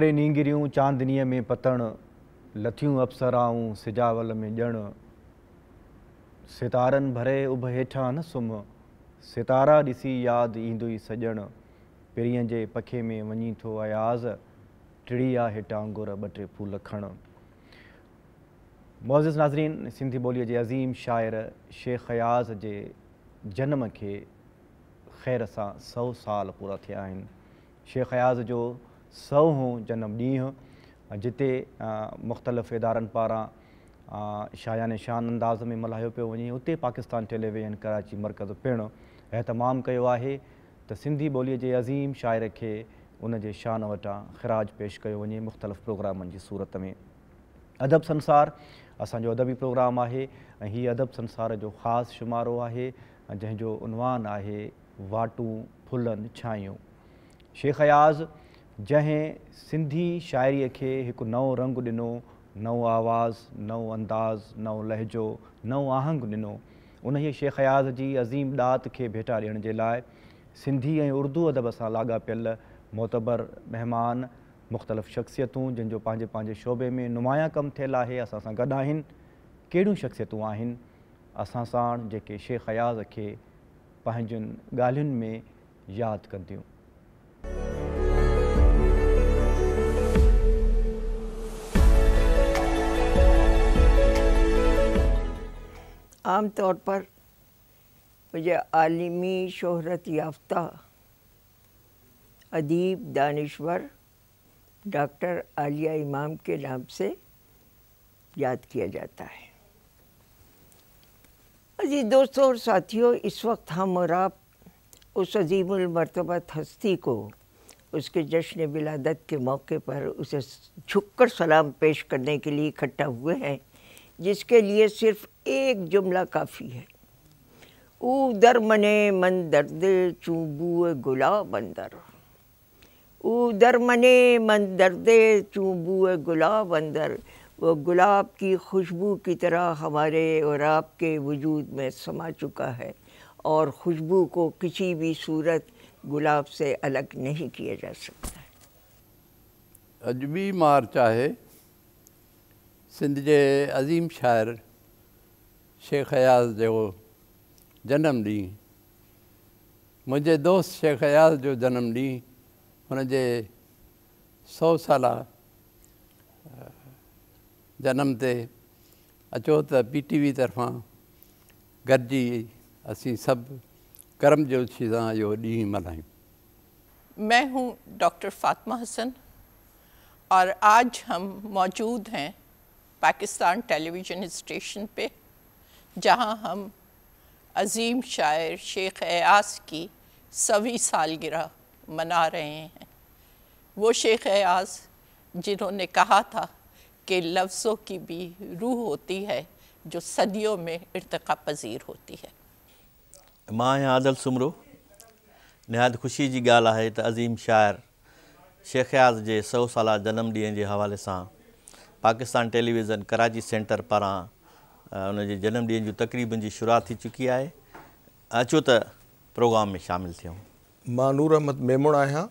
टे नींगिरियूं चांदनीअ में पतण लथियूं अप्सराऊं सिजावल में ॼण सितारनि भरे उभ हेठां न सुम सितारा ॾिसी यादि ईंदो ई सॼण परीअ जे पखे में वञी थो अयाज़ टिड़ी आहे हेठां अंगुर ॿ टे फूल खण मोज़िज़ नाज़रीन सिंधी ॿोलीअ जे अज़ीम शाइर शेख अयाज़ जे जनम खे ख़ैर सां सौ साल पूरा थिया आहिनि शेख अयाज़ जो सौ जन्म ॾींहुं जिते मुख़्तलिफ़ इदारनि पारा शायान शान अंदाज़ में मल्हायो पियो वे उते पाकिस्तान टेलीविजन कराची मर्कज़ पिण अहतमाम कयो आहे त सिंधी ॿोलीअ जे अज़ीम शायर के उन शान वटा ख़िराज पेश वे वञे मुख़्तलिफ़ प्रोग्रामनि जी सूरत में अदब संसार असो अदबी प्रोग्राम है हि अदब संसार जो खास शुमारो है जंहिंजो उनवान आहे वाटूं फुलनि छायूं शेख अयाज़ जंहिं सिंधी शायरी के हिकु नओं रंग ॾिनो नओं आवाज नओं अंदाज़ नओं लहजो नओं आहंग ॾिनो उन ई शेख अज़ीम दात के भेटा दियण के लिए सिंधी ए उर्दू अदब सां लाॻापियल मोतबर महिमान मुख़्तलिफ़ शख़्सियतूं जंहिंजो पंहिंजे पंहिंजे शोबे में नुमायां कम थियल आहे असां सां गॾु आहिनि कहिड़ियूं साण जेके शेख अयाज़ खे पंहिंजनि में याद कंदियूं आम तौर पर मुझे आलमी शहरत याफ्ता अदीब दानश्वर डॉक्टर आलिया इमाम के नाम से याद किया जाता है अजीज दोस्तों और साथियों इस वक्त हम और आप उस अजीमरतबत हस्ती को उसके जश्न विलादत के मौके पर उसे झुक कर सलाम पेश करने के लिए इकट्ठा हुए हैं जिसके लिए सिर्फ एक जुमला काफ़ी है ऊ दर मने मन दर्द चूबू गुला बंदर ऊ दर मने मन दर्द चूबू गुला बंदर वो गुलाब की खुशबू की तरह हमारे और आपके वजूद में समा चुका है और खुशबू को किसी भी सूरत गुलाब से अलग नहीं किया जा सकता अजबी मार चाहे सिंध के अज़ीम शायर शेख हयाज़ जो जनम ॾींहुं मुंहिंजे दोस्त शेख हयाज़ जो जनम ॾींहुं हुनजे सौ साल जनम ते अचो त पी टी वी तरफ़ां गॾिजी असीं सभु करम जोशी सां इहो ॾींहुं मैं हूँ डॉक्टर फातमा हसन और आज हम मौजूद हैं पाकिस्तान टेलीविज़न स्टेशन पे जहां हम अजीम शायर शेख एयास की सवी सालगिरह मना रहे हैं वो शेख एयास जिन्होंने कहा था कि लफ्ज़ों की भी रूह होती है जो सदियों में इरतका पजीर होती है माँ आदल सुमरो निहायत ख़ुशी की गाल है अज़ीम शायर शेख आज़ के सौ साल जन्म ॾींहं के हवाले से पाकिस्तान टेलीविज़न कराची सेंटर पारा उन जनम ॾींहं जूं तकरीबुनि की शुरूआति थी चुकी है अचो त प्रोग्राम में शामिल थियूं मां नूर अहमद मेमण आहियां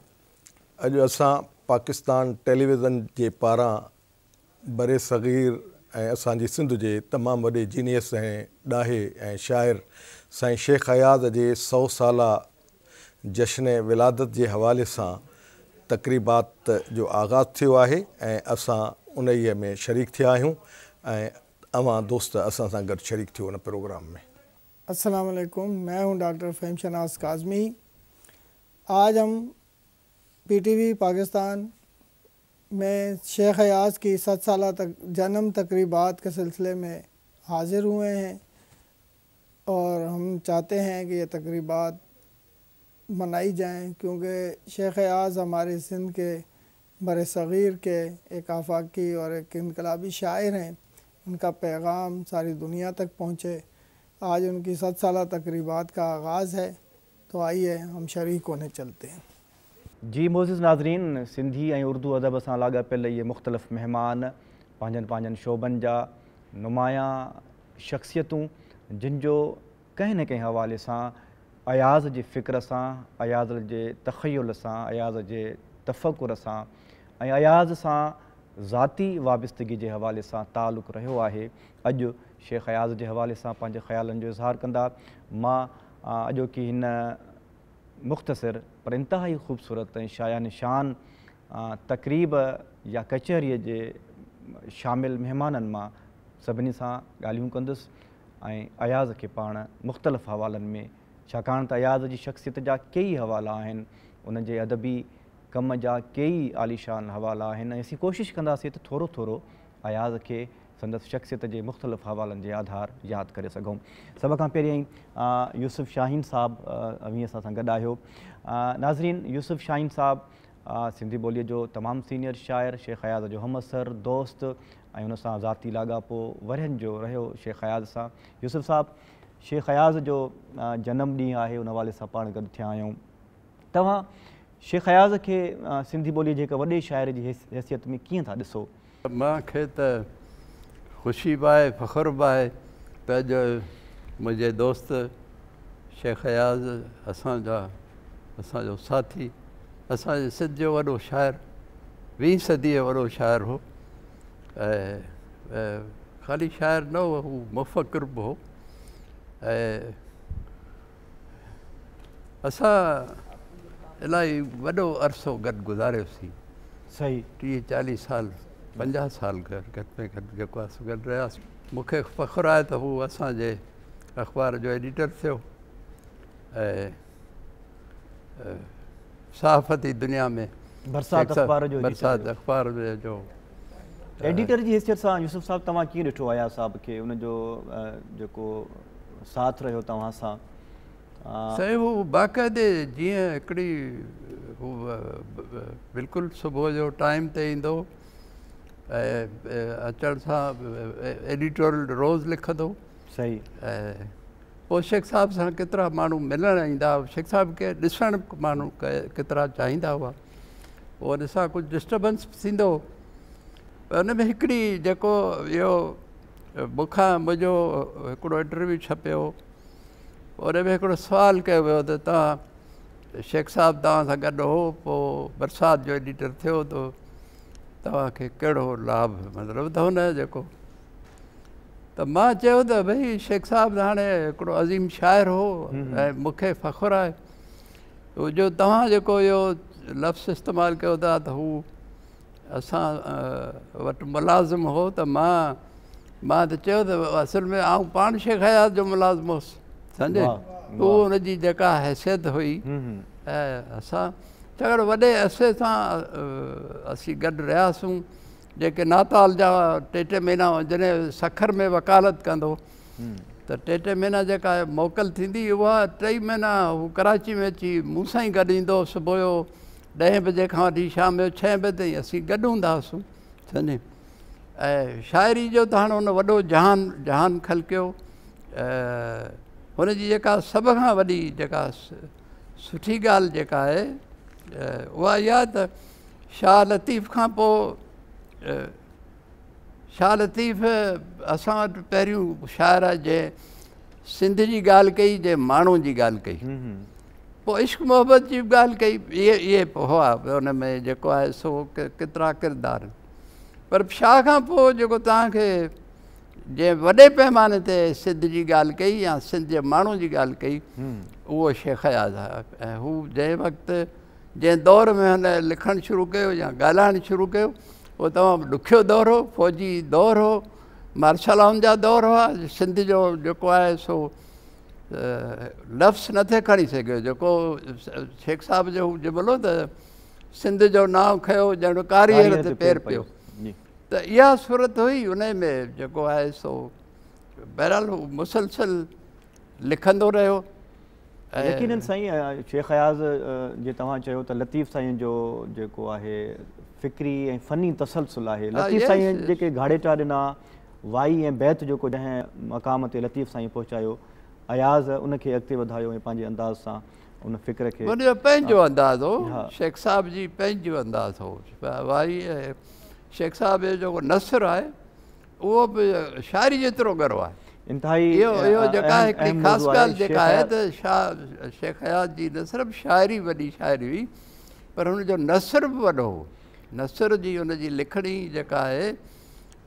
अॼु असां पाकिस्तान टेलीविज़न के पारा बरे सगीर ऐं असांजी सिंध जे तमामु वॾे जीनियस ऐं ॾाहे ऐं शाइर शेख अयाज के सौ साल जशन विलादत के हवाले से तकरीबात जो आगाज़ थियो आहे ऐं उन में शरीक थे आहियूं दोस्त असा सां गॾु शरीक थियो प्रोग्राम में असलकुम मैं हूं डॉक्टर फहम शनाज काजमी आज हम पी टी वी पाकिस्तान में शेख अयाज की सत साल तक जन्म तकरीबात के सिलसिले में हाजिर हुए हैं और हम चाहते हैं कि ये तकरीबात मनाई जाएं क्योंकि शेख अयाज हमारे सिंध के बर सग़ीर के एक आफाकी और एक इनकलाबी शायर हैं उनका पैगाम सारी दुनिया तक पहुँचे आज उनकी सत साल तकरीबा का आगाज़ है तो आइए हम शरीक होने चलते हैं जी मोज़ नाज़रीन सिंधी ऐं उर्दू अदब सां लाॻापियल ये मुख़्तलिफ़ मेहमान पंहिंजनि पंहिंजनि शोबनि जा नुमायां शख़्सियतूं जिन जो कंहिं न कें हवाले सां अयाज़ की फ़िक्र सां अयाज़ के तख़यल सां अयाज़ के तफ़ुर सां ऐं अयाज़ सां ज़ाती वाबस्तगी के हवाले से तालुक़ु रो है अज शेख अयाज़ के हवा से पंहिंजे ख़्यालनि इज़हार कंदा मां अॼोकी हिन मुख़्तसिर पर इंतिहाई ख़ूबसूरत ऐं शाया निशान तकरीब या कचहरी के शामिल मेहमान मां सभिनी सां ॻाल्हियूं कंदुसि ऐं अयाज़ खे पाण मुख़्तलिफ़ हवाल में छाकाणि त अयाज़ जी शख़्सियत जहा कई हवाला आहिनि अदबी कम जा कई आलीशान हवाला आहिनि ऐं असीं कोशिशि कंदासीं त अयाज़ के संदसि शख़्सियत के मुख़्तलिफ़ हवाल के आधार याद कर सघूं सब का पहिरीं यूसुफ़ शाहीन साहब अवीं असां सां गॾु नाज़रीन यूसुफ़ शाहीन साहब सिंधी बोली जो तमामु सीनियर शायर शेख हयाज़ जो हम असर दोस्त ऐं हुन सां ज़ाती लाॻापो वरहनि जो रो शेख हयाज़ सां यूसुफ़ साहब शेख हयाज़ जो जनम ॾींहुं आहे हुन हवाले सां पाण गॾु थिया शेख हयाज़ खे सिंधी बोली जे हिकु वॾे शाइर जी हैसियत में कीअं था ॾिसो मूंखे त ख़ुशी बि आहे फ़ख़ुरु बि आहे त अॼु मुंहिंजे दोस्त शेख हयाज़ असांजा असांजो साथी असांजे सिंध जो वॾो शाइर वीह सदीअ वॾो शाइर हो ऐं ख़ाली शाइर न हो हू मुफ़क़ुर हो ऐं इलाही वॾो अरसो गॾु गुज़ारियोसीं सही टीह चालीह साल पंजाह साल गॾु घटि में घटि जेको आहे गॾु रहियासीं मूंखे फ़ख़ुरु आहे त हू असांजे अख़बार जो एडिटर थियो ऐं सहाफ़ती दुनिया में बरसाति अख़बार जो बरसाति अख़बार जो एडिटर जी हैसियत सां यूसुफ साहिबु तव्हां कीअं ॾिठो आया साहिब खे उनजो जेको साथ रहियो तव्हां सां साहिब वो बाक़ाइदे जीअं बिल्कुल सुबह जो टाइम ते ईंदो अचण सां एडिटोरियल रोज़ लिखंदो सही शेख साहब से केतरा माण्हू मिलणु शेख साहब के ॾिसणु मू केतिरा चाहींदा हुआ वो ऐसा कुछ कुझु डिस्टर्बेंस थींदो हुन में हिकिड़ी जेको इहो मूंखां इंटरव्यू छपियो पोइ उने में हिकिड़ो सुवालु कयो वियो त तव्हां शेख साहिबु तव्हां सां गॾु हो पोइ बरसाति जो एडिटर थियो तव्हांखे कहिड़ो लाभ मतिलबु त हुनजो जेको त मां चयो त भई शेख साहिबु हाणे हिकिड़ो अज़ीम शाइरु हो ऐं मूंखे फ़खुरु आहे जो तव्हां जेको इहो लफ़्ज़ इस्तेमालु कयो था त हू असां वटि मुलाज़िम हो त मां मां त चयो त असुल में आऊं पाण शेख हयात जो मुलाज़िम हुउसि सम्झे वो तो उनकी जेका हैसियत हुई हम्म, हम्म। असर वे अरसे सां असीं गॾु रहियासीं नाताल जा टे टे महीना जैसे सखर में वकालत कह हम्म। तो टे टे महीना जो मोकल थी वह टई महीना हू कराची में अची मूसा ही ई इंद सुबह सुबुह बजे खां वठी शाम जो छहें बजे ती असीं गॾु हूंदा हुआसीं सम्झे जो तो हाँ उन वो जहान जहान खलकियो हुन जी जेका सभ खां वॾी जेका सुठी ॻाल्हि जेका आहे उहा इहा त शाह लतीफ़ खां पोइ शाह लतीफ़ असां वटि पहिरियों शाइर आहे जंहिं सिंध जी ॻाल्हि कई जंहिं माण्हू जी ॻाल्हि कई पोइ इश्क मोहबत जी बि ॻाल्हि कई इहे इहे पोइ हुआ हुन में जेको आहे सो केतिरा किरदार पर शाह खां पोइ जेको तव्हांखे जंहिं वॾे पैमाने ते सिंध जी ॻाल्हि कई या सिंध जे माण्हू जी ॻाल्हि कई उहो शेख शेखयाज़ा ऐं हू जंहिं वक़्तु जंहिं दौर में हुन लिखणु शुरू कयो या ॻाल्हाइणु शुरू कयो उहो तमामु ॾुखियो दौरु हो फ़ौजी दौरु हो मार्शलाउनि जा दौरु हुआ सिंध जो जेको आहे सो लफ़्ज़ नथे खणी सघे जेको शेख साहिब जो हू जुमिलो त सिंध जो नाव खयो ॼण कारीगर ते पेर पियो त इहा सूरत हुई उन में जेको आहे सो बहरहाल मुसलसल लिखंदो रहियो यकीननि साईं शेख अयाज़ जे तव्हां चयो लतीफ़ साईं जो जेको आहे फ़िक्री फ़नी तसलसुल है लतीफ़ साईं जेके घाड़ेटा दिना वाई ऐं बैत जो जै मक़ाम लतीफ़ साई पहुचायो अयाज़ उनखे अॻिते वधायो अंदाज़ सां उन फ़िक्र खे अंदाज़ हो शेख साहिब जी अंदाज़ हो वाई शेख साहब ये जेको नसर आहे उहो बि शाइरी जेतिरो गरो आहे इंतिहाई इहो शेख हयात जी न सिर्फ़ु शाइरी वॾी शाइरी हुई पर हुनजो नसर भी वो हो नसर की उनकी लिखणी जेका आहे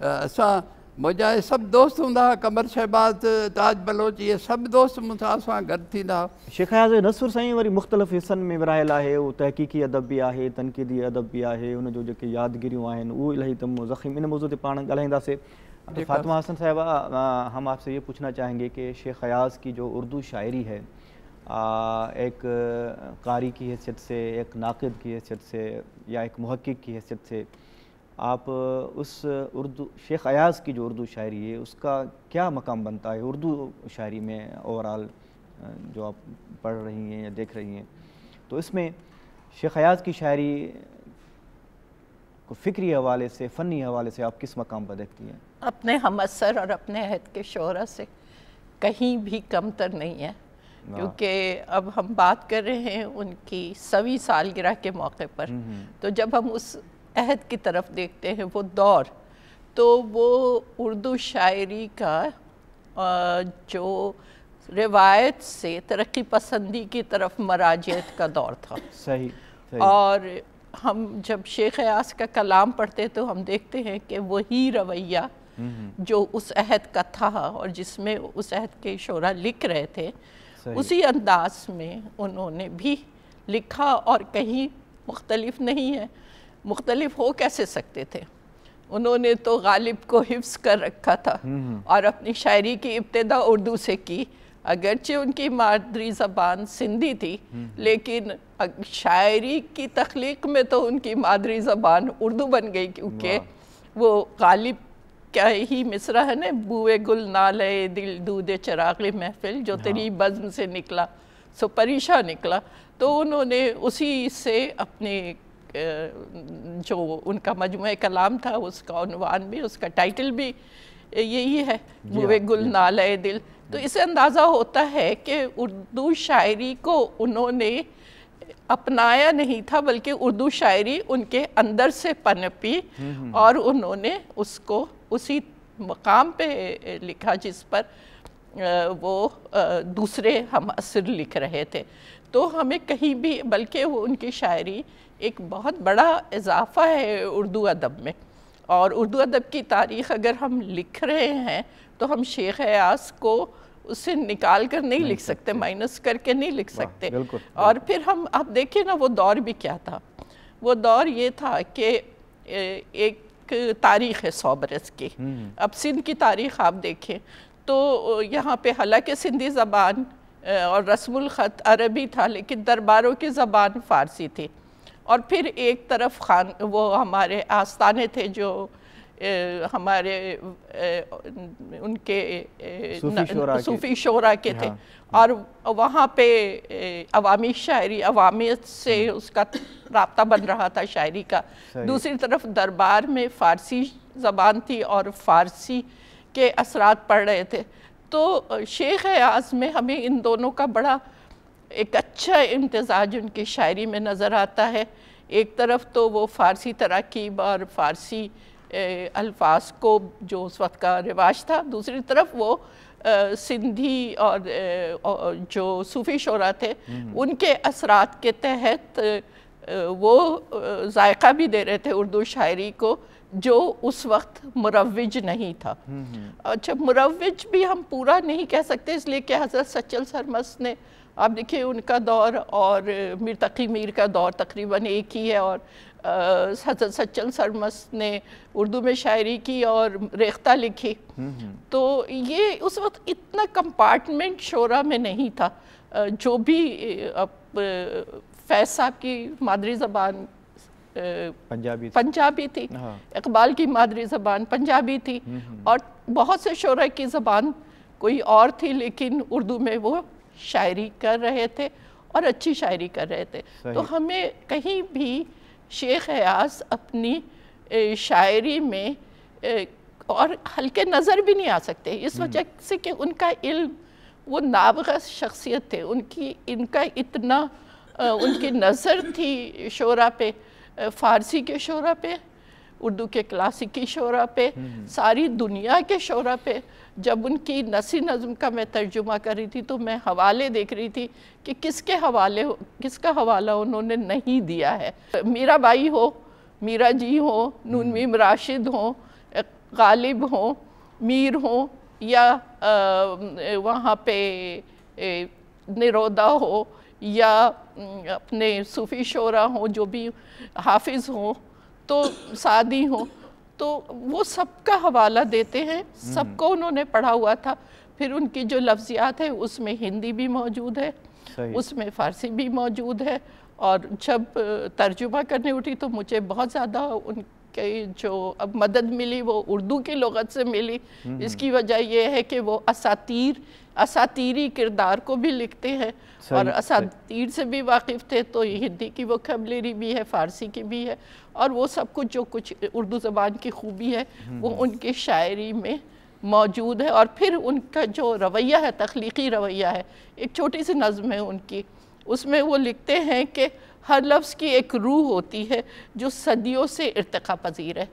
असां मुंहिंजा सब दोस्त हूँ कमर शहबाज़ ताज बलोच ये सब दोस्त मूंसां सां शेख हयाज़ नसुर मुख़्तलिफ़ हिस्सों में विरायल है वो तहक़ीक़ी अदब भी है तनक़ीदी अदब भी है उनके जो यादगिरियूं वो इलाही तम ज़ख़ीम इन मौजूद पा पाण फातिमा हसन साहबा हम आपसे ये पूछना चाहेंगे कि शेख हयाज़ की जो उर्दू शायरी है आ, एक कारी की हैसियत से एक नाकद की हैसियत से या एक महक्क की हैसियत से आप उस उर्दू शेख अयाज़ की जो उर्दू शायरी है उसका क्या मकाम बनता है उर्दू शायरी में ओवरऑल जो आप पढ़ रही हैं या देख रही हैं तो इसमें शेख अयाज़ की शायरी को फ़िक्री हवाले से फ़नी हवाले से आप किस मकाम पर देखती हैं अपने हम असर और अपने अहद के शरा से कहीं भी कमतर नहीं है क्योंकि अब हम बात कर रहे हैं उनकी सवी सालगिरह के मौके पर हम्म, हम्म। तो जब हम उस अहद की तरफ देखते हैं वो दौर तो वो उर्दू शायरी का जो रिवायत से तरक्की पसंदी की तरफ मराजियत का दौर था सही, सही और हम जब शेख अयास का कलाम पढ़ते तो हम देखते हैं कि वही रवैया हम्म। जो उस अहद का था और जिसमें उस अहद के शोरा लिख रहे थे उसी अंदाज में उन्होंने भी लिखा और कहीं मुख्तलिफ नहीं है मुख्तलिफ हो कैसे सकते थे उन्होंने तो गालिब को हिफ्स कर रखा था और अपनी शायरी की इब्तदा उर्दू से की अगरचे उनकी मादरी ज़बान सिंधी थी लेकिन शायरी की तख्लीक में तो उनकी मादरी ज़बान उर्दू बन गई क्योंकि वो गालिब क्या ही मिसरा है ना बूए गुल नाले दिल दूधे चराग महफिल जो हाँ। तेरी बजन से निकला सो परिशा निकला तो उन्होंने उसी से अपने जो उनका मजमु कलाम था उसका उनवान भी उसका टाइटल भी यही है मुवे हाँ, गुल नाल दिल तो इसे अंदाज़ा होता है कि उर्दू शायरी को उन्होंने अपनाया नहीं था बल्कि उर्दू शायरी उनके अंदर से पनपी हम्म, हम्म। और उन्होंने उसको उसी मकाम पे लिखा जिस पर वो दूसरे हम असर लिख रहे थे तो हमें कहीं भी बल्कि वो उनकी शायरी एक बहुत बड़ा इजाफ़ा है उर्दू अदब में और उर्दू अदब की तारीख़ अगर हम लिख रहे हैं तो हम शेख अयास को उसे निकाल कर नहीं, नहीं लिख सकते माइनस करके नहीं लिख सकते बिल्कुल, और फिर हम आप देखिए ना वो दौर भी क्या था वो दौर ये था कि एक तारीख़ है सौ बरस की हम्म। अब सिंध की तारीख़ आप देखें तो यहाँ पे हालांकि सिंधी ज़बान और रसम ख़त अरबी था लेकिन दरबारों की ज़बान फ़ारसी थी और फिर एक तरफ खान वो हमारे आस्थाने थे जो ए, हमारे ए, उनके ए, सूफी शोरा, सूफी शोरा के, थे हाँ। और वहाँ पे अवामी शायरी अवामियत से हम्म। उसका रबता बन रहा था शायरी का दूसरी तरफ दरबार में फ़ारसी ज़बान थी और फ़ारसी के असरात पड़ रहे थे तो शेख अयाज में हमें इन दोनों का बड़ा एक अच्छा इम्तजाज उनकी शायरी में नज़र आता है एक तरफ तो वो फ़ारसी तरकीब और फ़ारसी अल्फाज को जो उस वक्त का रिवाज था दूसरी तरफ वो आ, सिंधी और, और जो सूफ़ी शरा थे हम्म। उनके असरात के तहत वो जायका भी दे रहे थे उर्दू शायरी को जो उस वक्त मुरवज नहीं था अच्छा हम्म, हम्म। मुरवज भी हम पूरा नहीं कह सकते इसलिए कि हज़रत सचल सरमस ने आप देखिए उनका दौर और मीर तकी मीर का दौर तकरीबन एक ही है और हजरत सच्चल सरमस ने उर्दू में शायरी की और रेख्ता लिखी हम्म, हम्म। तो ये उस वक्त इतना कंपार्टमेंट शोरा में नहीं था जो भी अब फैज साहब की मादरी ज़बान पंजाबी पंजाबी थी हाँ। इकबाल की मादरी ज़बान पंजाबी थी हम्म, और बहुत से शोरा की ज़बान कोई और थी लेकिन उर्दू में वो शायरी कर रहे थे और अच्छी शायरी कर रहे थे तो हमें कहीं भी शेख अयास अपनी शायरी में और हल्के नज़र भी नहीं आ सकते इस हम्म। वजह से कि उनका इल्म वो नाबग शख्सियत थे उनकी इनका इतना उनकी नज़र थी शोरा पे फ़ारसी के शोरा पे उर्दू के क्लासिकी शोरा पे हम्म। सारी दुनिया के शोरा पे जब उनकी नसी नज़म का मैं तर्जुमा कर रही थी तो मैं हवाले देख रही थी कि किसके हवाले किसका हवाला उन्होंने नहीं दिया है मीरा बाई हो मीरा जी हो मीम हम्म। राशिद हो गालिब हो मीर हो या आ, वहाँ पे निरोदा हो या अपने सूफ़ी शोरा हो जो भी हाफिज़ हों तो शादी हो तो वो सबका हवाला देते हैं सबको हम्म। उन्होंने पढ़ा हुआ था फिर उनकी जो लफ्जियात है उसमें हिंदी भी मौजूद है उसमें फ़ारसी भी मौजूद है और जब तर्जुमा करने उठी तो मुझे बहुत ज़्यादा उनके जो अब मदद मिली वो उर्दू की लगत से मिली हम्म। इसकी वजह यह है कि वो असातीर असातीरी किरदार को भी लिखते हैं और असातीर से भी वाकिफ़ थे तो हिंदी की वो खबलेरी भी है फ़ारसी की भी है और वो सब कुछ जो कुछ उर्दू ज़बान की खूबी है वो हम्म। उनकी शायरी में मौजूद है और फिर उनका जो रवैया है तख्लीकी रवैया है एक छोटी सी नज़म है उनकी उसमें वो लिखते हैं कि हर लफ्ज़ की एक रूह होती है जो सदियों से इरतका पजीर है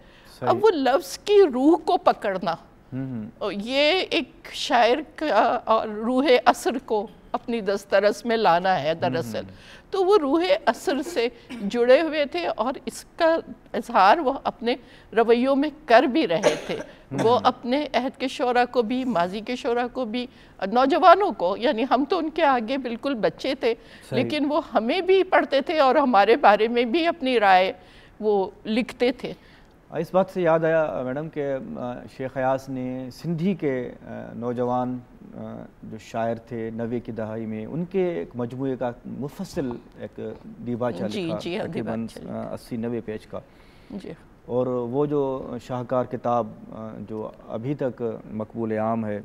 अब वो लफ्ज़ की रूह को पकड़ना ये एक शायर का और रूह असर को अपनी दस्तरस में लाना है दरअसल तो वो रूह असर से जुड़े हुए थे और इसका इजहार वो अपने रवैयों में कर भी रहे थे वो अपने अहद के शरा को भी माजी के शरा को भी नौजवानों को यानी हम तो उनके आगे बिल्कुल बच्चे थे लेकिन वो हमें भी पढ़ते थे और हमारे बारे में भी अपनी राय वो लिखते थे इस बात से याद आया मैडम के शेख हयास ने सिंधी के नौजवान जो शायर थे नवे की दहाई में उनके एक मजमू का मुफसल एक दीबाचा लिखा हाँ, तकरीबन अस्सी नबे पेज का जी और वो जो शाहकार किताब जो अभी तक मकबूल आम है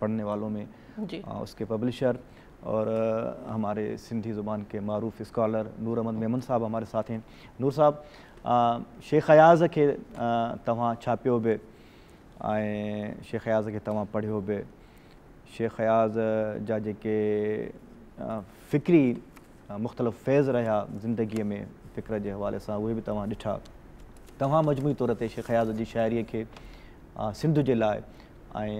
पढ़ने वालों में जी। उसके पब्लिशर और हमारे सिंधी ज़ुबान के मरूफ इस्कॉलर नूर अहमद मेमन साहब हमारे साथ हैं नूर साहब शेख अयाज़ खे तव्हां छापियो बि ऐं शेख अयाज़ खे तव्हां पढ़ियो बि शेख अयाज़ जा जेके फ़िक्री मुख़्तलिफ़ फैज रहा जिंदगी में फ़िक्र के हवाले से उ बि तव्हां ॾिठा तव्हां तौर से शेख अयाज़ जी शाइरीअ खे सिंध के लिए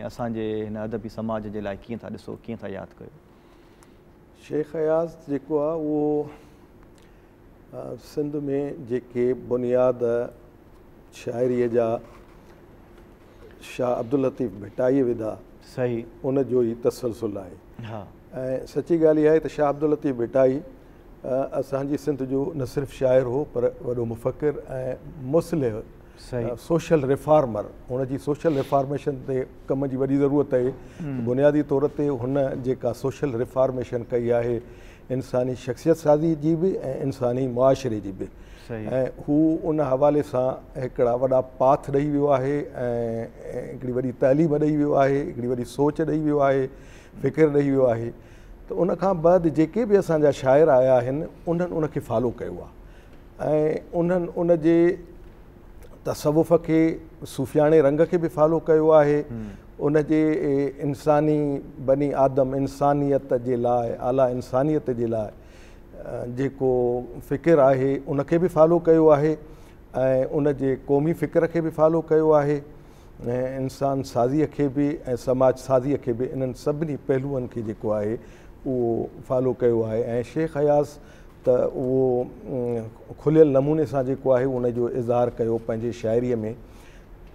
ऐं अदबी समाज के लिए कीअं था ॾिसो कीअं था यादि कयो शेख अयाज़ जेको सिंध में जेके बुनियाद शाइरीअ जा शाह अब्दुल लतीफ़ भिटाई विधा सही उन जो ई तसलसुल आहे ऐं सची ॻाल्हि इहा आहे त शाह अब्दुल लतीफ़ भिटाई असांजी सिंध जो न सिर्फ़ु शाइरु हो पर वॾो मुफ़ख़िर ऐं मुस्लिह सोशल रिफॉर्मर हुनजी सोशल रिफॉर्मेशन ते कम जी वॾी ज़रूरत आहे बुनियादी तौर ते हुन जेका सोशल रिफॉर्मेशन कई आहे इंसानी शख़्सियत साज़ी जी बि ऐं इंसानी मुआशिरे जी बि ऐं हू उन हवाले सां हिकिड़ा वॾा पाथ ॾेई वियो आहे ऐं हिकिड़ी वॾी तइलीम ॾेई वियो आहे हिकिड़ी वॾी सोच ॾेई वियो आहे फ़िक्र ॾेई वियो आहे त उन खां बद जेके बि असांजा शाइर आया आहिनि उन्हनि उनखे फॉलो कयो आहे ऐं उन्हनि तसवुफ़ खे सुफ़ियाने रंग खे बि फॉलो कयो आहे उन इंसानी बनी आदम इंसानियत के लिए आला इंसानियत के लिए जो फ़िकिर है उन बि फॉलो कयो आहे ऐं उन क़ौमी फ़िक्र खे बि फॉलो किया आहे इंसान साज़ीअ खे बि समाज साज़ीअ खे बि इन्हनि सभिनी पहलुअनि खे जेको आहे उहो फॉलो कयो आहे शेख अयास तो उहो खुलियल नमूने से जेको आहे उनजो इज़हार कयो पंहिंजे में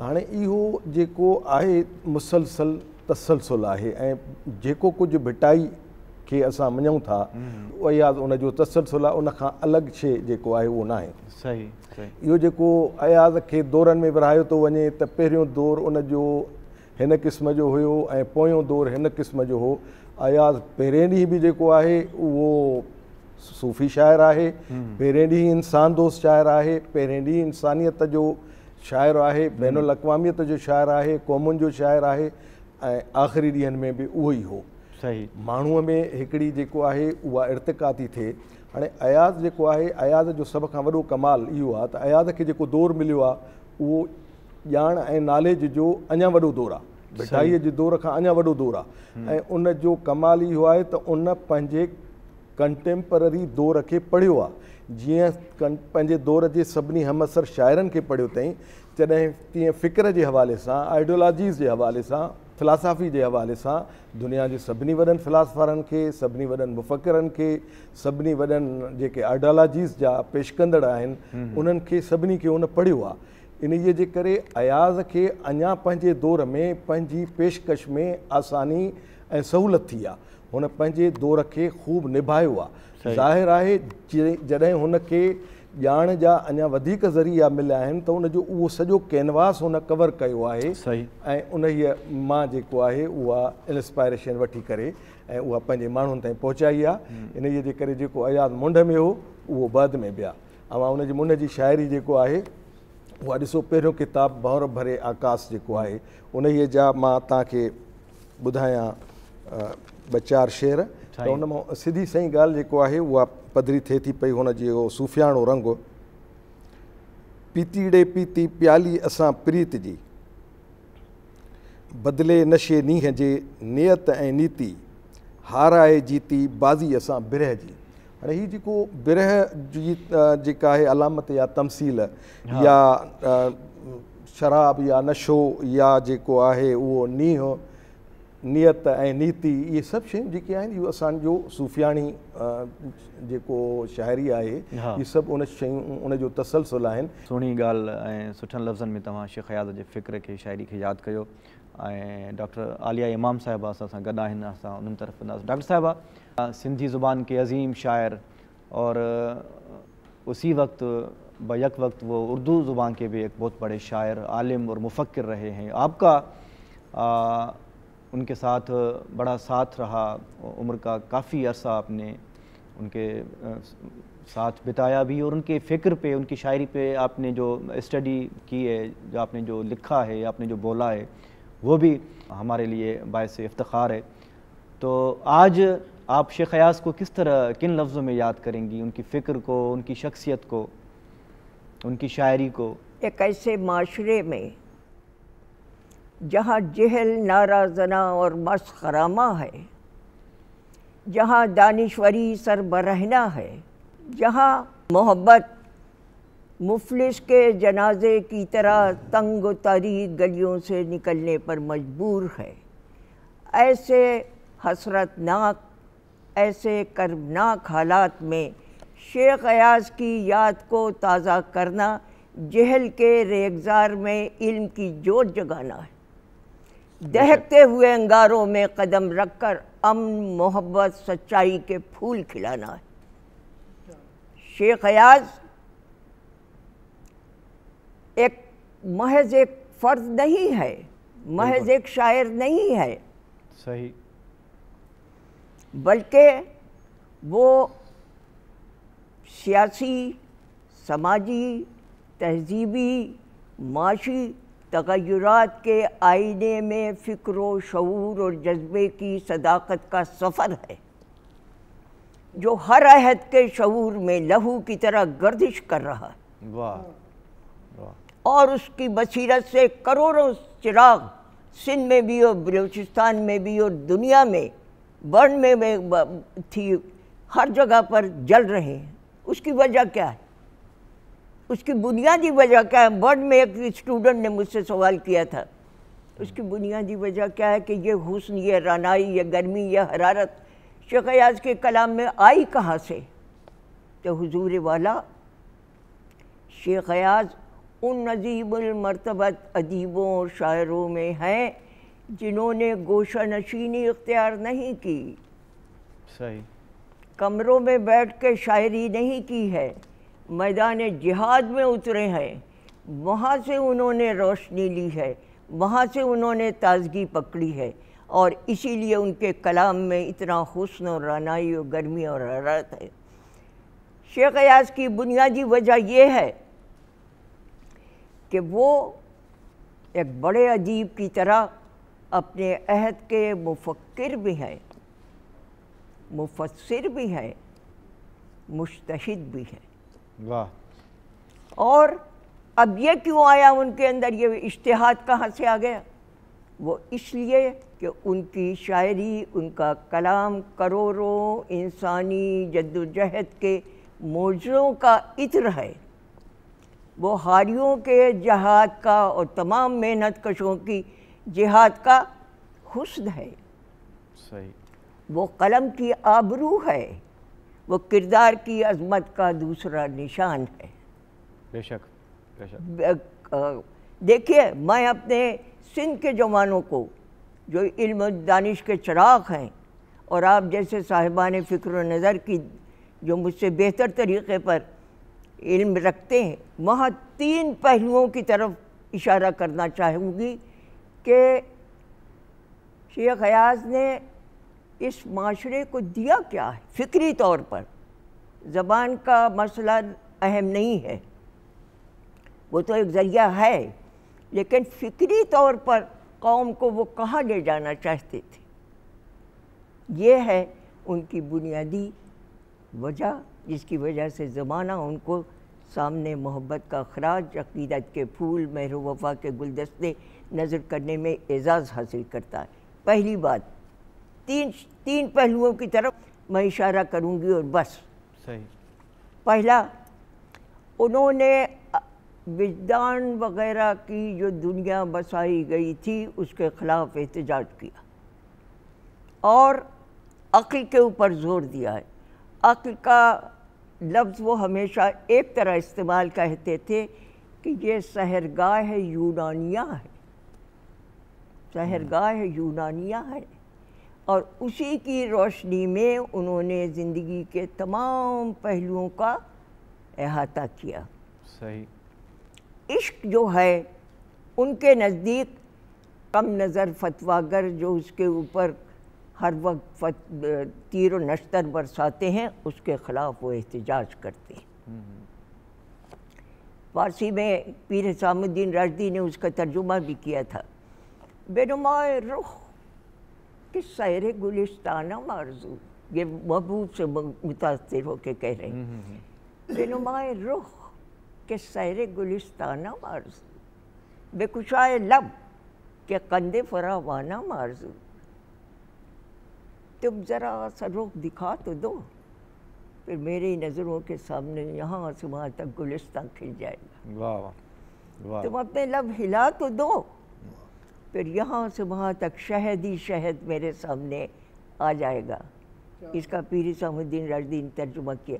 हाणे इहो जेको आहे मुसलसल तसलसुल आहे ऐं जेको कुझु भिटाई खे असां मञूं था उहा अयाज़ उनजो तसलसुल आहे उनखां अलॻि शइ जेको आहे उहो न आहे सही इहो जेको अयाज़ खे दौरनि में विरिहायो थो वञे त पहिरियों दौरु उन जो हिन क़िस्म जो हुयो ऐं पोयों दौरु हिन क़िस्म जो हो अयाज़ पहिरें ॾींहुं बि जेको आहे उहो सूफ़ी शाइरु आहे पहिरें ॾींहुं इंसान दोस्त शाइरु आहे पहिरें ॾींहुं इंसानियत जो शाइरु आहे बेनलवामियत जो शाइरु आहे क़ौमुनि जो शाइरु आहे ऐं आख़िरी ॾींहनि में बि उहो ई हो सही माण्हूअ में हिकिड़ी जेको आहे उहा इर्तिक़ा थी थिए हाणे अयाज़ जेको आहे अयाज़ जो सभ खां वॾो कमाल इहो आहे त अयाज़ खे जेको दौरु मिलियो आहे उहो ॼाण ऐं नॉलेज जो अञा वॾो दौरु आहे जे दौर खां अञा वॾो दौरु आहे ऐं उन कमाल इहो आहे त उन पंहिंजे कंटैम्प्री दौरु खे पढ़ियो आहे जीअं कनि पंहिंजे दौर जे सभिनी हमसर शाइरनि खे पढ़ियो अथई तॾहिं तीअं फ़िक्रु जे हवाले सां आइडियोलॉजीस जे हवाले सां फिलासाफ़ी जे हवाले सां दुनिया जे सभिनी वॾनि फिलासफ़रनि खे सभिनी वॾनि वफ़िरनि खे सभिनी वॾनि जेके आइडियोलॉजीज़ जा पेश कंदड़ आहिनि उन्हनि खे सभिनी खे उन पढ़ियो आहे इनजे जे करे अयाज़ खे पंहिंजे दौर में पंहिंजी पेशकश में आसानी ऐं सहूलत थी आहे हुन पंहिंजे दौर खे ख़ूबु निभायो ज़ाहिर आहे जॾहिं हुनखे ॼाण जा अञा वधीक ज़रिया मिलिया आहिनि त उनजो उहो सॼो कैनवास हुन कवर कयो आहे सही ऐं उन हीअ मां जेको आहे उहा इंस्पायरेशन वठी करे ऐं उहा पंहिंजे माण्हुनि ताईं पहुचाई आहे हम्म। इनजे जे करे जेको आज़ादु मुंड में हो उहो बाद में विया ऐं मां मुंड जी शाइरी जेको आहे उहा ॾिसो पहिरियों किताबु भौर भरे आकाश जेको आहे उन जा मां तव्हांखे ॿुधायां ॿ चारि शेर हुनमां सिधी सही ॻाल्हि जेको आहे उहा पधरी थिए थी पई हुनजी उहो सुफियाणो रंग पीतीड़े पीती प्याली असां प्रीत जी बदिले नशे नीह जे नियत ऐं नीति हाराए जीती बाज़ी असां बिरह जी हाणे हीउ जेको बिरह जी जेका आहे अलामत या तमसील या शराब या नशो या जेको आहे उहो नीह नियत ऐं नीति ये सब शो जेके आहिनि इहो असांजो सूफ़ियाणी जेको शाइरी आहे उन शयूं उनजो तसलसल आहिनि सुहिणी ॻाल्हि ऐं सुठनि में तव्हां शेख हयात जे फ़िक्र के शायरी के याद कर डॉक्टर आलिया इमाम साहिबा सां असां गॾु आहिनि तरफ़ डॉक्टर साहबा सिंधी ज़ुबान के अज़ीम शायर और उसी वक्त बैक वक्त वो उर्दू ज़ुबान के भी एक बहुत बड़े शायर आलिम और मुफक्र रहे हैं आपका उनके साथ बड़ा साथ रहा उम्र का काफ़ी अरसा आपने उनके साथ बिताया भी और उनके फ़िक्र पे उनकी शायरी पे आपने जो स्टडी की है जो आपने जो लिखा है आपने जो बोला है वो भी हमारे लिए बायस इफ्तार है तो आज आप शेख अयास को किस तरह किन लफ्ज़ों में याद करेंगी उनकी फ़िक्र को उनकी शख्सियत को उनकी शायरी को एक ऐसे माशरे में जहाँ जहल नाराजना और मस्खरामा है जहाँ दानिश्वरी सरबरहना है जहाँ मोहब्बत मुफलिस के जनाजे की तरह तंग तारी गलियों से निकलने पर मजबूर है ऐसे हसरतनाक ऐसे कर्बनाक हालात में शेख अयाज की याद को ताज़ा करना जहल के रेगजार में इल्म की जोत जगाना है दहकते हुए अंगारों में कदम रखकर अमन मोहब्बत सच्चाई के फूल खिलाना है शेख अयाज एक महज एक फर्ज नहीं है महज एक शायर नहीं है सही बल्कि वो सियासी समाजी तहजीबी माशी तगैरत के आईने में फ़िक्र शूर और जज्बे की सदाकत का सफ़र है जो हर अहद के शूर में लहू की तरह गर्दिश कर रहा है वाह और उसकी बसीरत से करोड़ों चिराग सिंध में भी और बलूचिस्तान में भी और दुनिया में बर्न में, में थी हर जगह पर जल रहे हैं उसकी वजह क्या है उसकी बुनियादी वजह क्या है बर्ड में एक स्टूडेंट ने मुझसे सवाल किया था उसकी बुनियादी वजह क्या है कि ये हुसन ये रानाई ये गर्मी ये हरारत शेख अयाज के कलाम में आई कहाँ से तो हजूर वाला शेख अयाज उन नजीबुलमरतबत अदीबों और शायरों में हैं जिन्होंने गोशा नशीनी इख्तियार नहीं की सही कमरों में बैठ के शायरी नहीं की है मैदान जिहाद में उतरे हैं वहाँ से उन्होंने रोशनी ली है वहाँ से उन्होंने ताजगी पकड़ी है और इसीलिए उनके कलाम में इतना हसन और रानाई और गर्मी और हरारत है शेख अयाज की बुनियादी वजह यह है कि वो एक बड़े अजीब की तरह अपने अहद के मुफक्र भी हैं मुफसर भी हैं मुश्तहिद भी हैं और अब ये क्यों आया उनके अंदर ये इश्तहाद कहाँ से आ गया वो इसलिए कि उनकी शायरी उनका कलाम करोड़ों इंसानी जद्दोजहद के मौजों का इत्र है वो हारियों के जहाद का और तमाम मेहनत कशों की जिहाद का हुस्न है सही वो कलम की आबरू है वो किरदार की अजमत का दूसरा निशान है बेशक बेशक देखिए मैं अपने सिंध के जवानों को जो इल्म दानिश के चराग हैं और आप जैसे साहिबान फ़िक्र नज़र की जो मुझसे बेहतर तरीके पर इल्म रखते हैं वहाँ तीन पहलुओं की तरफ इशारा करना चाहूँगी कि शेख हयाज ने इस माशरे को दिया क्या है फिक्री तौर पर ज़बान का मसला अहम नहीं है वो तो एक ज़रिया है लेकिन फिक्री तौर पर कौम को वो कहाँ ले जाना चाहते थे ये है उनकी बुनियादी वजह जिसकी वजह से ज़माना उनको सामने मोहब्बत का अखराज अकीदत के फूल महरू वफा के गुलदस्ते नज़र करने में एज़ाज़ हासिल करता है पहली बात तीन तीन पहलुओं की तरफ मैं इशारा करूंगी और बस सही पहला उन्होंने विद्वान वगैरह की जो दुनिया बसाई गई थी उसके ख़िलाफ़ एहतजाज किया और अक्ल के ऊपर जोर दिया है अक्ल का लफ्ज़ वो हमेशा एक तरह इस्तेमाल कहते थे कि ये शहरगाह है यूनानिया है सहरगाह है यूनानिया है और उसी की रोशनी में उन्होंने ज़िंदगी के तमाम पहलुओं का अहाता किया सही इश्क जो है उनके नज़दीक कम नज़र फतवागर जो उसके ऊपर हर वक्त तीर व नश्तर बरसाते हैं उसके ख़िलाफ़ वो एहतजाज करते हैं हम्म, हम्म। फारसी में पीर सामुद्दीन राजदी ने उसका तर्जुमा भी किया था बेनुमा रुख कि शहर गुलिस्तान मारजू ये महबूब से मुतासर होके कह रहे हैं हम्म, हम्म, हम्म। बेनुमाए रुख के शहर गुलिस्तान मारजू बेकुशाए लब के कंधे फरावाना मारजू तुम ज़रा सा रुख दिखा तो दो फिर मेरी नज़रों के सामने यहाँ से वहाँ तक गुलिस्तान खिल जाएगा वाह वाह तुम अपने लब हिला तो दो फिर यहाँ से वहाँ तक शहद ही शहद मेरे सामने आ जाएगा इसका पीरी सामुद्दीन रजदीन तर्जुमा किया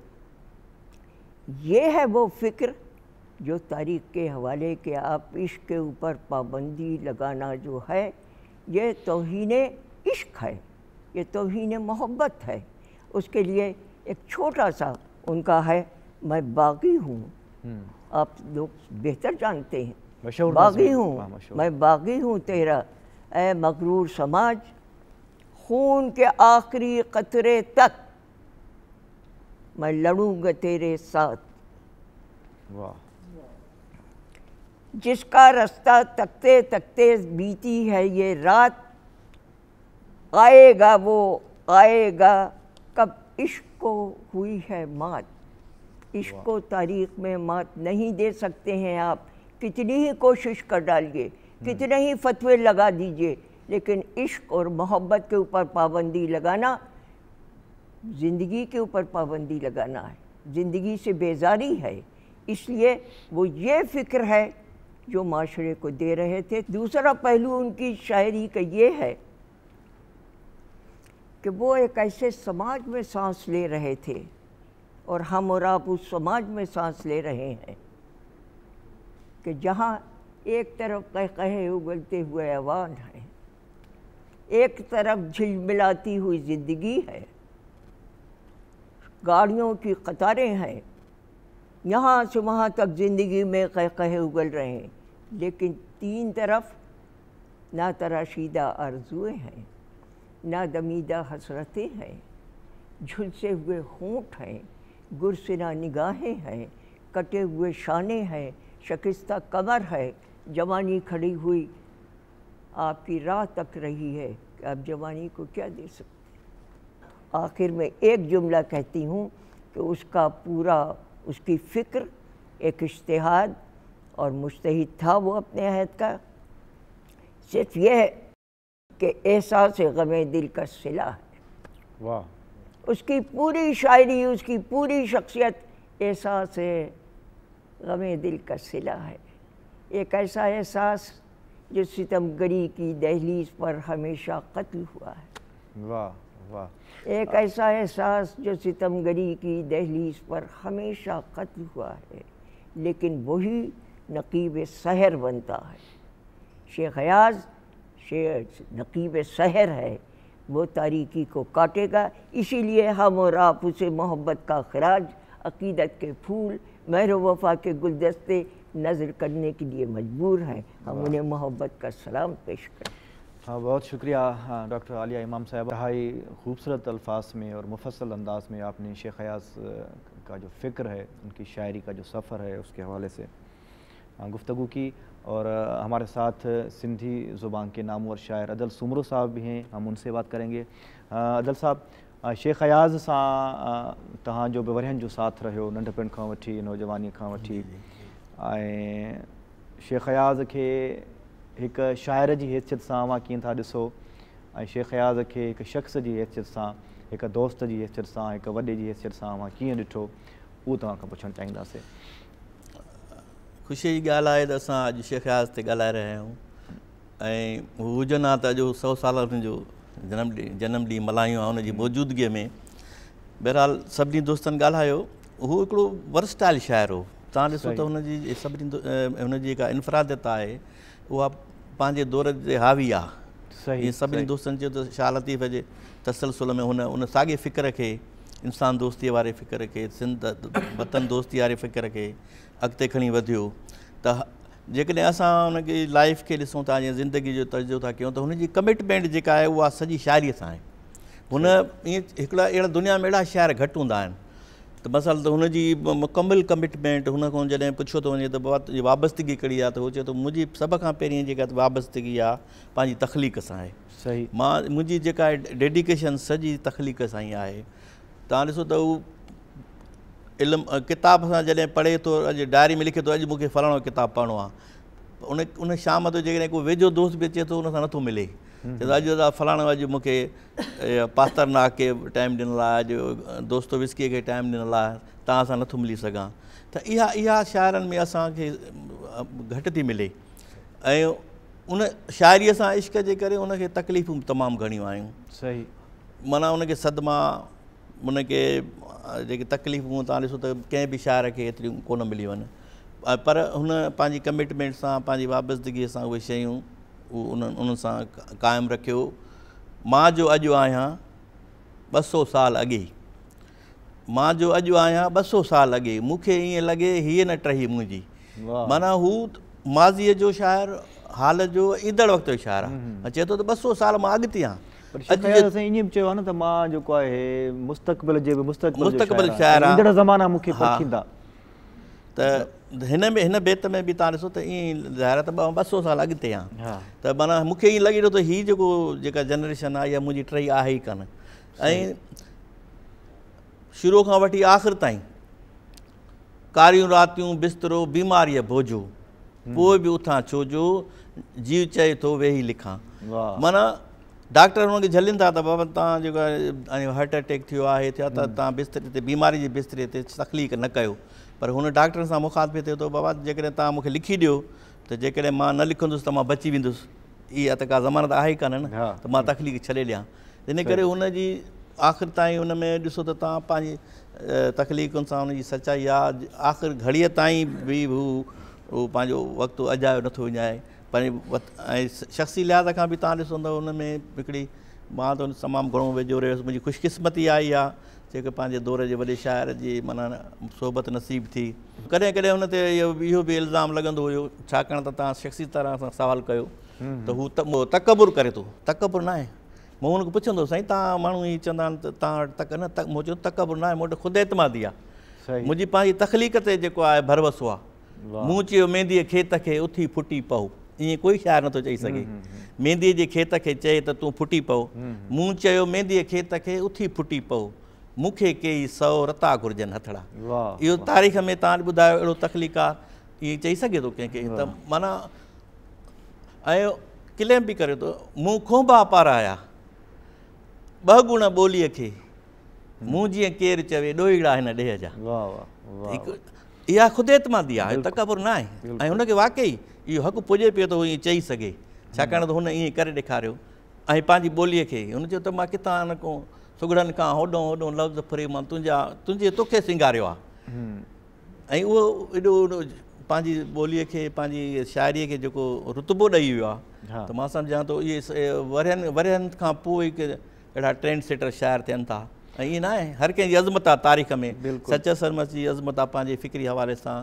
ये है वो फ़िक्र जो तारीख के हवाले के आप इश्क के ऊपर पाबंदी लगाना जो है ये तोहन इश्क है ये तोहन मोहब्बत है उसके लिए एक छोटा सा उनका है मैं बागी हूँ हम्म। आप लोग बेहतर जानते हैं मशहूर बागी हूँ मैं बागी हूँ तेरा ए मकरूर समाज खून के आखिरी कतरे तक मैं लड़ूंगा तेरे साथ जिसका रास्ता तकते तकते बीती है ये रात आएगा वो आएगा कब इश्क को हुई है मात इश्क को तारीख में मात नहीं दे सकते हैं आप कितनी ही कोशिश कर डालिए हम्म। कितने ही फतवे लगा दीजिए लेकिन इश्क और मोहब्बत के ऊपर पाबंदी लगाना ज़िंदगी के ऊपर पाबंदी लगाना है ज़िंदगी से बेजारी है इसलिए वो ये फिक्र है जो माशरे को दे रहे थे दूसरा पहलू उनकी शायरी का ये है कि वो एक ऐसे समाज में सांस ले रहे थे और हम और आप उस समाज में सांस ले रहे हैं कि जहाँ एक तरफ कह कहे उगलते हुए आवान है एक तरफ झिलमिलाती हुई ज़िंदगी है गाड़ियों की कतारें हैं यहाँ से वहाँ तक ज़िंदगी में कह कहे उगल रहे हैं लेकिन तीन तरफ ना तराशीदा आरजुएँ हैं ना दमीदा हसरतें हैं झुलसे हुए होंठ हैं गुरसना निगाहें हैं कटे हुए शाने हैं शकिस्ता कमर है जवानी खड़ी हुई आपकी राह तक रही है कि आप जवानी को क्या दे सकते आखिर में एक जुमला कहती हूँ कि उसका पूरा उसकी फ़िक्र एक इश्तहाद और मुश्तहिद था वो अपने अहद का सिर्फ यह कि एहसास गम दिल का सिला है वाह उसकी पूरी शायरी उसकी पूरी शख्सियत एहसास है गमे दिल का सिला है एक ऐसा एहसास जो सितमगरी की दहलीज पर हमेशा कत्ल हुआ है वाह वाह एक ऐसा एहसास जो सितमगरी की दहलीज पर हमेशा कत्ल हुआ है लेकिन वही नकीब सहर बनता है शेख हयाज शेख नकीब सहर है वो तारीकी को काटेगा इसीलिए हम और आप उसे मोहब्बत का खराज अकीदत के फूल महर वफा के गुलदस्ते नज़र करने के लिए मजबूर हैं हम उन्हें मोहब्बत का सलाम पेश करें हाँ बहुत शुक्रिया हाँ, डॉक्टर आलिया इमाम साहब हाई खूबसूरत अल्फाज में और मुफसल अंदाज में आपने शेख हयास का जो फ़िक्र है उनकी शायरी का जो सफ़र है उसके हवाले से हाँ, गुफ्तु की और हमारे साथ सिंधी ज़ुबान के नाम और शायर अदल सुमरो साहब भी हैं हम उनसे बात करेंगे अदल साहब शेख अयाज़ सां तव्हांजो बि वरिहनि जो साथ रहियो नंढपण खां वठी नौजवानी खां वठी ऐं शेख अयाज़ खे हिकु शाइर जी हैसियत सां अव्हां कीअं था ॾिसो ऐं शेख अयाज़ खे हिकु शख़्स जी हैसियत सां हिकु दोस्त जी हैसियत सां हिकु वॾे जी हैसियत सां कीअं ॾिठो उहो तव्हां खां पुछणु चाहींदासीं ख़ुशीअ जी ॻाल्हि आहे त असां अॼु शेख अयाज़ ते ॻाल्हाए रहिया आहियूं ऐं हुजनि हा त अॼु सौ साल जो जनम ॾींहुं जनम ॾींहुं मल्हायूं आ हुनजी मौजूदगीअ में बहिरहालु सभिनी दोस्तनि ॻाल्हायो उहो हिकिड़ो वर्सटाइल शाइर हो तव्हां ॾिसो त हुनजी सभिनी हुनजी जेका इनफ़रादियत आहे उहा पंहिंजे दौर जे हावी आहे ईअं सभिनी दोस्तनि चयो त शाह लतीफ़ जे तसलसुल में हुन हुन साॻे फ़िक्र खे इंसान दोस्तीअ वारे फ़िक्र खे सिंध वतन दोस्ती वारे फ़िक्र खे अॻिते खणी वधियो त जैसे असां लाइफ के ॾिसूं था या ज़िंदगी जो तर्जो था कयूं त हुनजी कमिटमेंट जेका आहे उहा सॼी शाइरीअ सां आहे दुनिया में अड़ा शायर घट हूंदा तो मसल तो उनकी हुनजी मुकमल कमिटमेंट उन जैसे पुछो तो थो तो त वाबस्तगी कहिड़ी आहे त हू चए थो मुंहिंजी सभ खां वाबस्तगी आहे पंहिंजी तखलीक़ सां आहे सही मां मुंहिंजी डेडिकेशन सॼी तखलीक़ से ही है तव्हां ॾिसो त इल्मु किताब सां जॾहिं पढ़े थो अॼु डायरी में लिखे थो अॼु मूंखे फलाणो किताबु पढ़णो आहे उन उन शाम जो जेकॾहिं को वेझो दोस्त बि अचे थो उन सां नथो मिले अॼु फलाणो अॼु मूंखे इहा खे टाइम ॾिनण लाइ अॼु दोस्त विस्कीअ खे टाइम ॾिनल लाइ तव्हां नथो मिली सघां त इहा इहा शाइरनि में असांखे घटि थी मिले ऐं उन शाइरीअ सां इश्क जे करे उन तकलीफ़ूं तमामु घणियूं आहियूं सही माना उनखे सदमा उन जेके तकलीफ़ूं तव्हां ॾिसो त कंहिं बि शाइर खे एतिरियूं कोन मिलियूं आहिनि पर हुन पंहिंजी कमिटमेंट सां पंहिंजी वाबस्तगीअ सां उहे शयूं उन्हनि उन सां काइमु रखियो मां जो अॼु आहियां ॿ सौ साल अॻे ई मां जो अॼु आहियां ॿ सौ साल अॻे मूंखे ईअं लॻे हीअ न टही मुंहिंजी माना हू माज़ीअ जो शाइरु हाल जो ईंदड़ वक़्त जो शरु आहे चए थो त ॿ सौ साल मां अॻिते हिन में हिन बैदित में बि तव्हां ॾिसो त ईअं अॻिते त माना मूंखे ईअं लॻे थो जेको जेका जनरेशन आहे इहा मुंहिंजी टई आहे ई ऐं शुरू खां वठी आख़िर ताईं कारियूं रातियूं बिस्तरो बीमारीअ बोझो पोइ बि छोजो जीव चए थो वेही लिखां माना डॉक्टर हुनखे झलनि था त बाबा तव्हां जेको आहे हार्ट अटैक थियो आहे थियो आहे त तव्हां बिस्तर ते बीमारी जे बिस्तरे ते तकलीफ़ न कयो पर हुन डॉक्टर सां मुखाते थिए थो बाबा जेकॾहिं तव्हां मूंखे लिखी ॾियो त जेकॾहिं मां न लिखंदुसि त मां बची वेंदुसि इहा त का ज़मानत आहे ई कान त मां तकलीफ़ छॾे ॾियां इन करे हुन आख़िरि ताईं हुन में ॾिसो त तव्हां पंहिंजी तकलीफ़ुनि सां हुनजी सच्चाई आहे आख़िर घड़ीअ ताईं बि हू पंहिंजो वक़्तु शख़्सी लिहाज़ का भी तव्हां ॾिसंदव हुन में हिकिड़ी मां त हुन तमामु घणो वेझो रहियुसि मुंहिंजी ख़ुशकिस्मती आई आहे जेके पंहिंजे दौर जे वॾे शाइर जी माना सोबत नसीब थी कॾहिं कॾहिं हुन ते इहो इहो बि इल्ज़ाम लॻंदो हुयो छाकाणि त तव्हां शख़्सी तरह सां सवालु कयो हम्म। त हू त तकबुर करे थो तकबुर न आहे मूं हुनखे पुछंदो साईं तव्हां माण्हू ई चवंदा आहिनि त तव्हां वटि तक न त मुंहिंजो तकबुर न आहे मूं वटि ख़ुदि एतमादी आहे मुंहिंजी पंहिंजी तखलीक़ ते जेको आहे भरवसो आहे मूं चयो मेंदीअ खेत खे उथी फुटी पओ ईअं कोई ख़्यालु नथो चई सघे मेंदीअ जे खेत खे चए त तूं फुटी पओ मूं चयो मेंदीअ खेत खे उथी फुटी पओ मूंखे कई सौ रता घुरिजनि हथड़ा इहो तारीख़ में तव्हां ॿुधायो अहिड़ो तकलीफ़ आहे इएं चई सघे थो कंहिंखे त माना ऐं क्लेम बि करे थो मूं खोबापारा आया ॿ गुण ॿोलीअ खे मूं जीअं केरु चवेड़ ख़ुदेतमंदी आहे त न आहे ऐं हुनखे वाकई इहो हक पुजे पे तो ये चई सघे छाकाणि त हुन ईअं करे ॾेखारियो ऐं पंहिंजी ॿोलीअ न को सुगड़न का होडो होडो लफ़्ज़ फुरे मां तुंहिंजा तुंहिंजे तोखे सिंगारियो आहे ऐं उहो एॾो पंहिंजी ॿोलीअ खे पंहिंजी रुतबो ॾेई वियो आहे त मां सम्झां थो इहे वरहनि वरहनि खां ट्रेंड सेटर शायर थियनि था ऐं ईअं न हर कंहिंजी अज़मत आ तारीख़ में सच सरमस की अज़मत आहे पंहिंजे फ़िक्री हवाले सां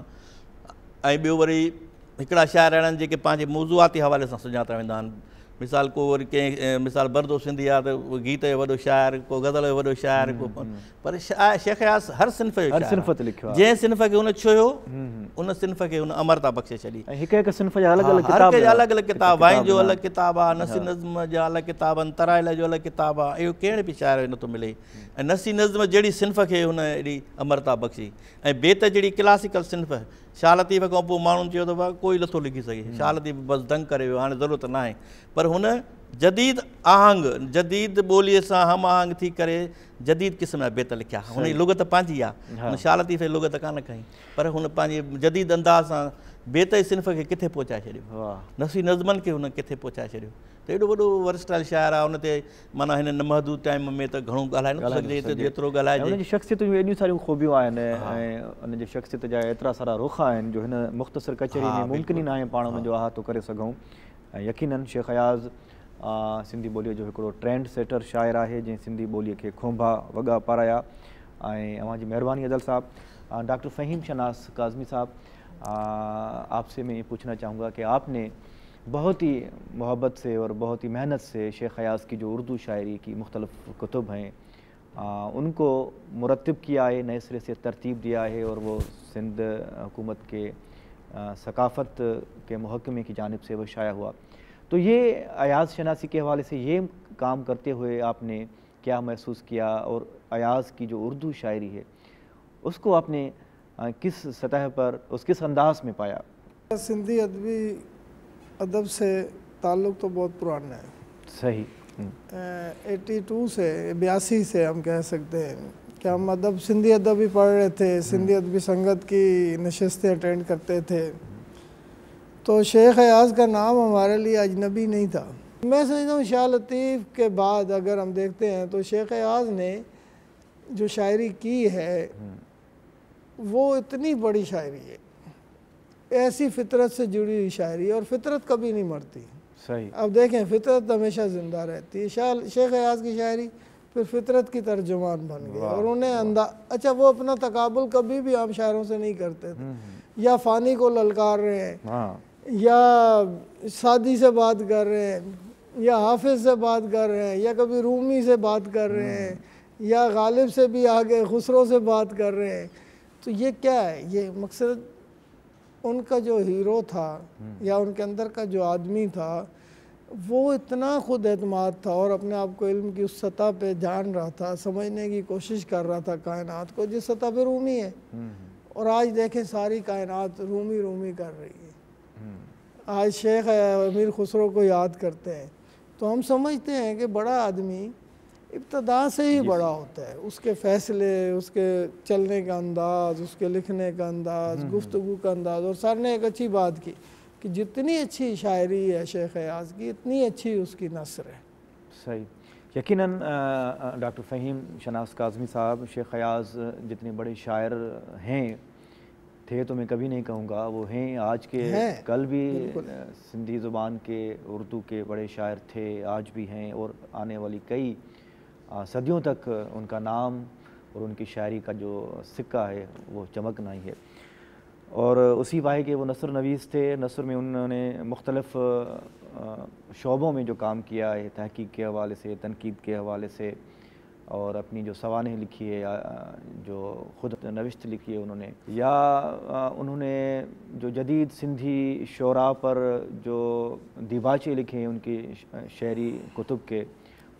ऐं वरी हिकिड़ा शायर अहिड़ा आहिनि जेके पंहिंजे मौज़ूआती हवाले सां सुञाता वेंदा आहिनि मिसाल को वरी कंहिं मिसाल बरदो सिंधी आहे त गीत जो वॾो शाइर को गज़ल जो वॾो शाइर को हम्म, हम्म। पर शेख यास हर सिंफ़ जो सिंफ़ ते लिखियो जंहिं सिंफ़ खे हुन छुयो हम्म, उन सिंफ़ खे हुन अमरता बख़्शे छॾी हिकु हिकु सिंफ़ जा अलॻि अलॻि किताब वाइन जो अलॻि किताबु आहे नसी नज़म जा अलॻि किताब आहिनि तराइल जो अलॻि किताबु आहे इहो कहिड़े बि शाइर नथो मिले ऐं नसी नज़म जहिड़ी सिंफ़ खे हुन एॾी अमरता बख़्शी ऐं बेत जहिड़ी क्लासिकल सिंफ़ શા લતીફ કોપો માણો જો તો કોઈ લતો લખી શકે શા લતીફ બસ ધંગ કરે અને જરૂરત ના હે પર હને જદીદ આંગ જદીદ બોલીસા હમ આંગ થી કરે જદીદ કિસમે બેત લખ્યા હને લોકો તો પાંજીયા શા લતીફ લોકો તો કા ન કઈ પર હને પાંજી જદીદ અંદાસા બેતય સન્ફ કે કીથે પહોંચા ચડે નસી નઝમન કે ઉને કીથે પહોંચા ચડે त एॾो वॾो वर्सटाइल शाइर आहे उन ते माना हिननि महदूद टाइम में त घणो ॻाल्हाइणु हुन जी शख़्सियत जूं एॾियूं सारियूं ख़ूबियूं आहिनि ऐं शख़्सियत जा एतिरा सारा रुख आहिनि जो हिन मुख़्तसिर कचहरी न आहे पाण हुनजो अहतो करे सघूं ऐं यकीननि अयाज़ सिंधी ॿोलीअ जो हिकिड़ो ट्रेंड सेटर शाइरु आहे जंहिं सिंधी ॿोलीअ खे खोंभा वॻा पाराया ऐं तव्हांजी महिरबानी अदल साहिबु डॉक्टर फ़हीम शनास काज़मी साहिबु आपसे में पुछणु चाहियूं की आपने बहुत ही मोहब्बत से और बहुत ही मेहनत से शेख हयास की जो उर्दू शायरी की मुख्तलफ़ कुतुब हैं आ, उनको मुरतब किया है नए सिरे से तरतीब दिया है और वो सिंध हुकूमत के सकाफत के महकमे की जानब से वह शाया हुआ तो ये अयाज शनासी के हवाले से ये काम करते हुए आपने क्या महसूस किया और अयाज की जो उर्दू शायरी है उसको आपने किस सतह पर उस किस अंदाज में पाया सिंधी अदबी अदब से ताल्लुक़ तो बहुत पुराना है सही एटी टू से बयासी से हम कह सकते हैं कि हम अदब सिंधी अदब भी पढ़ रहे थे सिंधी हम्म। अदबी संगत की नशस्तें अटेंड करते थे तो शेख अयाज का नाम हमारे लिए अजनबी नहीं था मैं समझता हूँ शाह लतीफ़ के बाद अगर हम देखते हैं तो शेख अयाज ने जो शायरी की है हम्म। वो इतनी बड़ी शायरी है ऐसी फितरत से जुड़ी हुई शायरी और फितरत कभी नहीं मरती सही अब देखें फितरत हमेशा ज़िंदा रहती है शाह शेख अयाज की शायरी फिर फितरत की तर्जुमान बन गई और उन्हें अंदा अच्छा वो अपना तकबुल कभी भी आम शायरों से नहीं करते थे हम्म, हम्म। या फ़ानी को ललकार रहे हैं हाँ। या शादी से बात कर रहे हैं या हाफिज से बात कर रहे हैं या कभी रूमी से बात कर रहे हम्म। हैं या गालिब से भी आगे खुसरों से बात कर रहे हैं तो ये क्या है ये मकसद उनका जो हीरो था हम्म। या उनके अंदर का जो आदमी था वो इतना खुद एतम था और अपने आप को इल्म की उस सतह पे जान रहा था समझने की कोशिश कर रहा था कायनात को जिस सतह पे रूमी है हम्म। और आज देखें सारी कायनात रूमी रूमी कर रही है हम्म। आज शेख अमीर खुसरो को याद करते हैं तो हम समझते हैं कि बड़ा आदमी इब्तदा से ही बड़ा होता है उसके फैसले उसके चलने का अंदाज़ उसके लिखने का अंदाज़ हम्म, हम्म। गुफ्तु का अंदाज़ और सर ने एक अच्छी बात की कि जितनी अच्छी शायरी है शेख अयाज की इतनी अच्छी उसकी नसर है सही यकीन डॉक्टर फ़हीम शनास काजमी साहब शेख अयाज जितने बड़े शायर हैं थे तो मैं कभी नहीं कहूँगा वो हैं आज के हैं, कल भी सिंधी ज़ुबान के उर्दू के बड़े शायर थे आज भी हैं और आने वाली कई सदियों तक उनका नाम और उनकी शायरी का जो सिक्का है वो चमकना ही है और उसी वाह के वो नसर नवीस थे नसर में उन्होंने मुख्तलफ़ शोबों में जो काम किया है तहकीक के हवाले से तनकीद के हवाले से और अपनी जो सवानें लिखी है या जो खुद नविश्त लिखी है उन्होंने या उन्होंने जो जदीद सिंधी शरा पर जो दिवाचे लिखे हैं उनकी शायरी कुतुब के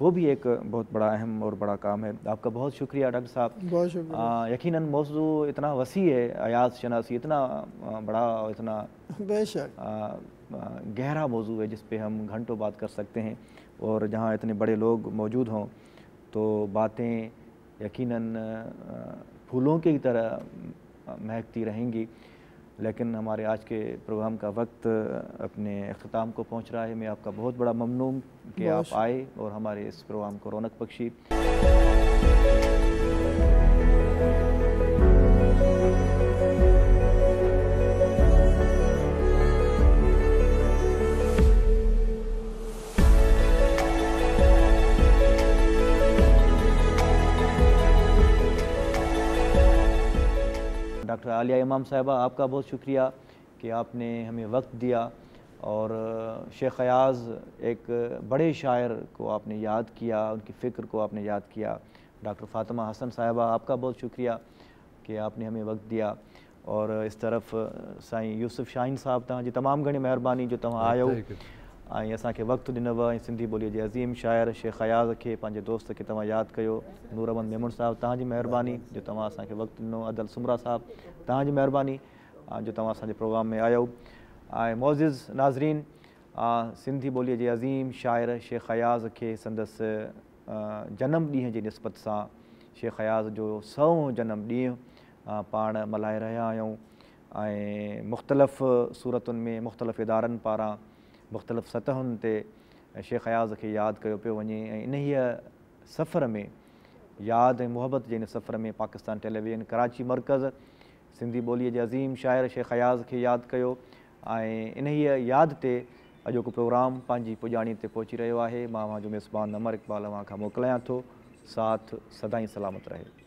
वो भी एक बहुत बड़ा अहम और बड़ा काम है आपका बहुत शुक्रिया डॉक्टर साहब बहुत शुक्रिया यकीन मौजू इतना वसी है अयाज शनासी इतना बड़ा और इतना बेशक गहरा मौजू है जिस हम घंटों बात कर सकते हैं और जहाँ इतने बड़े लोग मौजूद हों तो बातें यकीनन फूलों की तरह महकती रहेंगी लेकिन हमारे आज के प्रोग्राम का वक्त अपने अख्ताम को पहुंच रहा है मैं आपका बहुत बड़ा ममनूम कि आप आए और हमारे इस प्रोग्राम को रौनक बख्शी डॉक्टर आलिया इमाम साहबा आपका बहुत शुक्रिया कि आपने हमें वक्त दिया और शेख अयाज एक बड़े शायर को आपने याद किया उनकी फ़िक्र को आपने याद किया डॉक्टर फातिमा हसन साहबा आपका बहुत शुक्रिया कि आपने हमें वक्त दिया और इस तरफ़ साईं यूसुफ़ शाहीन साहब तमाम घनी मेहरबानी जो तुम हाँ, आयो ऐं असांखे वक़्तु ॾिनव ऐं सिंधी ॿोलीअ जे अज़ीम शेख शेखयाज़ खे पंहिंजे दोस्त खे तव्हां यादि कयो नूर अहमद मेमूं साहिबु तव्हांजी महिरबानी जो तव्हां असांखे वक़्तु ॾिनो अदल सुमरा साहिबु तव्हांजी महिरबानी जो तव्हां असांजे प्रोग्राम में आयो ऐं मोज़िज़ नाज़रीन सिंधी ॿोलीअ जे अज़ीम शाइर शेख ख़याज़ खे संदसि जनमु ॾींहं जे निस्बति सां शेख अयाज़ जो सौ ॼनमु ॾींहुं पाण मल्हाए रहिया आहियूं ऐं मुख़्तलिफ़ सूरतुनि में मुख़्तलिफ़ इदारनि पारां मुख़्तलिफ़ सतहुनि ते शेख अयाज के याद कयो पियो वे इन ही सफ़र में याद ऐं मुहबत जे इन सफ़र में पाकिस्तान टेलीविजन कराची मर्कज़ सिंधी बोली के अज़ीम शायर शेख अयाज के याद कयो ऐं इन ही याद से अजोको प्रोग्राम पंहिंजी पुॼाणी ते पहुची रहियो आहे मेज़बान अमर इक़बाल खां मोकिलियां थो साथ सदाईं सलामत रहे